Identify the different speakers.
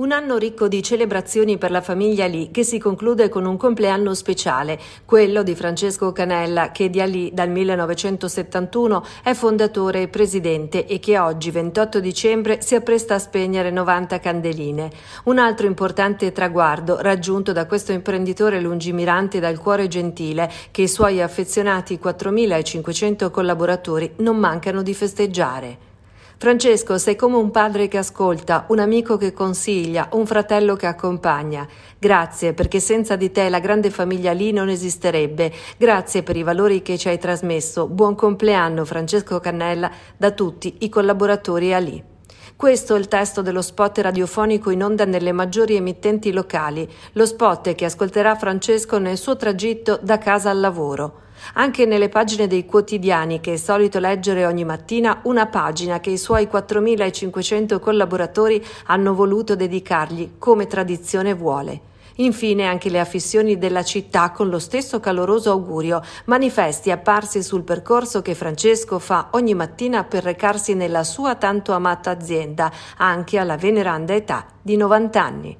Speaker 1: Un anno ricco di celebrazioni per la famiglia Lì che si conclude con un compleanno speciale, quello di Francesco Canella che di Lì dal 1971 è fondatore e presidente e che oggi 28 dicembre si appresta a spegnere 90 candeline. Un altro importante traguardo raggiunto da questo imprenditore lungimirante dal cuore gentile che i suoi affezionati 4.500 collaboratori non mancano di festeggiare. Francesco, sei come un padre che ascolta, un amico che consiglia, un fratello che accompagna. Grazie perché senza di te la grande famiglia lì non esisterebbe. Grazie per i valori che ci hai trasmesso. Buon compleanno Francesco Cannella da tutti i collaboratori a lì. Questo è il testo dello spot radiofonico in onda nelle maggiori emittenti locali, lo spot che ascolterà Francesco nel suo tragitto da casa al lavoro. Anche nelle pagine dei quotidiani, che è solito leggere ogni mattina, una pagina che i suoi 4.500 collaboratori hanno voluto dedicargli, come tradizione vuole. Infine anche le affissioni della città con lo stesso caloroso augurio, manifesti apparsi sul percorso che Francesco fa ogni mattina per recarsi nella sua tanto amata azienda, anche alla veneranda età di 90 anni.